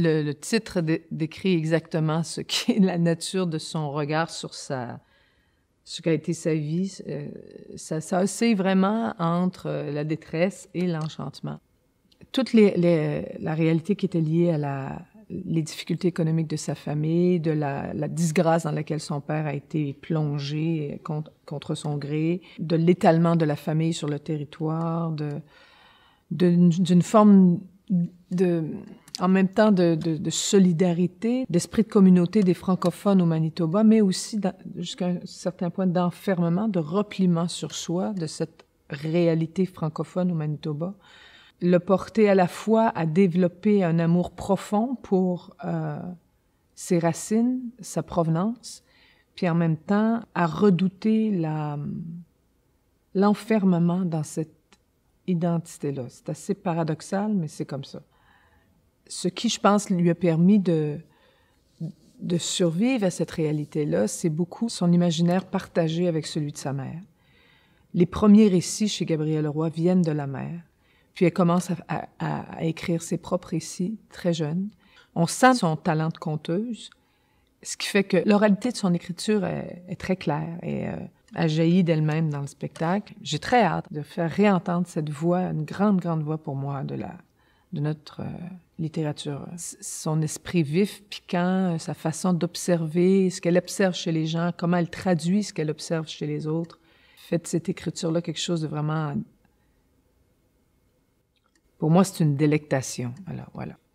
le, titre décrit exactement ce qu'est la nature de son regard sur sa, ce qu'a été sa vie. ça, ça oscille vraiment entre euh, la détresse et l'enchantement. Toute les, euh, la réalité qui était liée à la, les difficultés économiques de sa famille, de la, la, disgrâce dans laquelle son père a été plongé contre, contre son gré, de l'étalement de la famille sur le territoire, de, d'une forme de en même temps de, solidarité, d'esprit de communauté des francophones au Manitoba, mais aussi jusqu'à un certain point d'enfermement, de repliement sur soi de cette réalité francophone au Manitoba. Le porter à la fois à développer un amour profond pour euh, ses racines, sa provenance, puis en même temps à redouter l'enfermement dans cette identité-là. C'est assez paradoxal, mais c'est comme ça ce qui, je pense, lui a permis de, survivre à cette réalité-là, c'est beaucoup son imaginaire partagé avec celui de sa mère. Les premiers récits chez Gabrielle Roy viennent de la mère, puis elle commence à, écrire ses propres récits très jeune. On sent son talent de conteuse, ce qui fait que l'oralité de son écriture est, très claire et elle euh, a jailli d'elle-même dans le spectacle. J'ai très hâte de faire réentendre cette voix, une grande, grande voix pour moi de la, de notre euh, littérature. Son esprit vif, piquant, euh, sa façon d'observer ce qu'elle observe chez les gens, comment elle traduit ce qu'elle observe chez les autres, fait cette écriture-là quelque chose de vraiment... Pour moi, c'est une délectation. voilà.